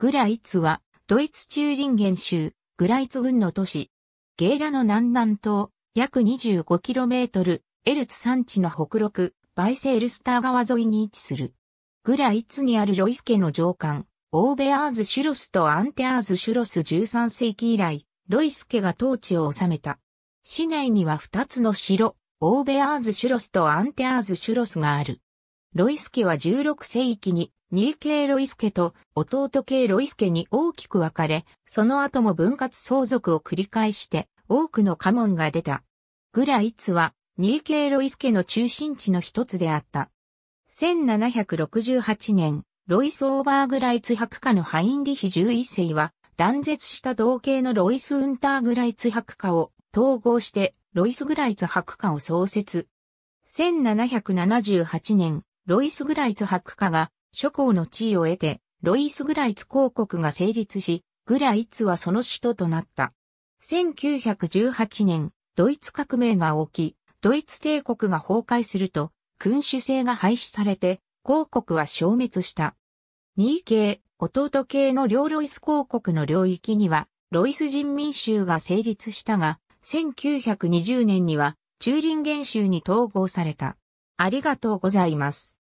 グライツは、ドイツ中林ゲン州、グライツ郡の都市。ゲーラの南南東、約 25km、エルツ山地の北六、バイセールスター川沿いに位置する。グライツにあるロイス家の上官、オーベアーズ・シュロスとアンテアーズ・シュロス13世紀以来、ロイス家が統治を治めた。市内には2つの城、オーベアーズ・シュロスとアンテアーズ・シュロスがある。ロイス家は16世紀にニーケー・ロイスケと弟系ロイスケに大きく分かれ、その後も分割相続を繰り返して多くの家紋が出た。グライツはニーケー・ロイスケの中心地の一つであった。1768年、ロイス・オーバーグライツ博家のハインリヒ11世は断絶した同系のロイス・ウンターグライツ博家を統合してロイス・グライツ博家を創設。1778年、ロイス・グライツ博家が諸侯の地位を得て、ロイス・グライツ公国が成立し、グライツはその首都となった。1918年、ドイツ革命が起き、ドイツ帝国が崩壊すると、君主制が廃止されて、公国は消滅した。2系、弟系の両ロイス公国の領域には、ロイス人民州が成立したが、1920年には、チューリンゲン州に統合された。ありがとうございます。